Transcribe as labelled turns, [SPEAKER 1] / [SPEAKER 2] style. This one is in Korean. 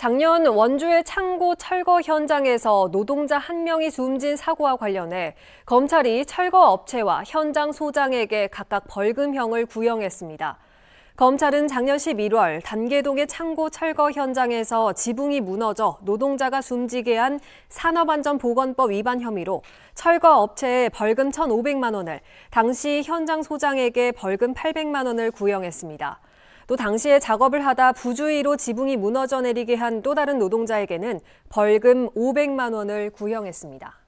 [SPEAKER 1] 작년 원주의 창고 철거 현장에서 노동자 한 명이 숨진 사고와 관련해 검찰이 철거 업체와 현장 소장에게 각각 벌금형을 구형했습니다. 검찰은 작년 11월 단계동의 창고 철거 현장에서 지붕이 무너져 노동자가 숨지게 한 산업안전보건법 위반 혐의로 철거 업체에 벌금 1,500만 원을, 당시 현장 소장에게 벌금 800만 원을 구형했습니다. 또 당시에 작업을 하다 부주의로 지붕이 무너져 내리게 한 또 다른 노동자에게는 벌금 500만 원을 구형했습니다.